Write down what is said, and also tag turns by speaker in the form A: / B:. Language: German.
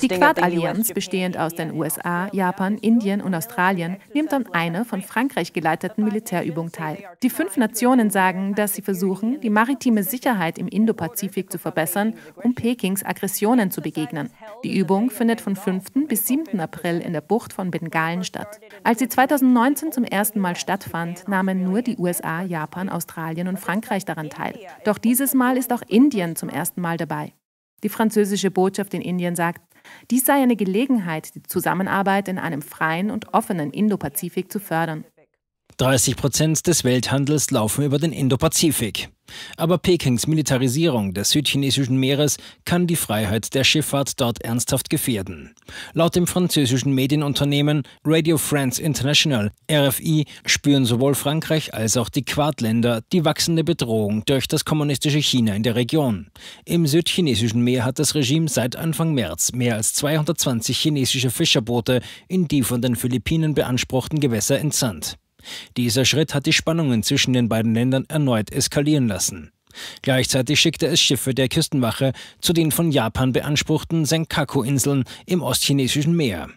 A: Die Quad-Allianz, bestehend aus den USA, Japan, Indien und Australien, nimmt an einer von Frankreich geleiteten Militärübung teil. Die fünf Nationen sagen, dass sie versuchen, die maritime Sicherheit im Indopazifik zu verbessern, um Pekings Aggressionen zu begegnen. Die Übung findet von 5. bis 7. April in der Bucht von Bengalen statt. Als sie 2019 zum ersten Mal stattfand, nahmen nur die USA, Japan, Australien und Frankreich daran teil. Doch dieses Mal ist auch Indien zum ersten Mal dabei. Die französische Botschaft in Indien sagt, dies sei eine Gelegenheit, die Zusammenarbeit in einem freien und offenen Indopazifik zu fördern.
B: 30 Prozent des Welthandels laufen über den Indopazifik. Aber Pekings Militarisierung des südchinesischen Meeres kann die Freiheit der Schifffahrt dort ernsthaft gefährden. Laut dem französischen Medienunternehmen Radio France International RFI spüren sowohl Frankreich als auch die Quadländer die wachsende Bedrohung durch das kommunistische China in der Region. Im südchinesischen Meer hat das Regime seit Anfang März mehr als 220 chinesische Fischerboote in die von den Philippinen beanspruchten Gewässer entsandt. Dieser Schritt hat die Spannungen zwischen den beiden Ländern erneut eskalieren lassen. Gleichzeitig schickte es Schiffe der Küstenwache zu den von Japan beanspruchten Senkaku-Inseln im ostchinesischen Meer.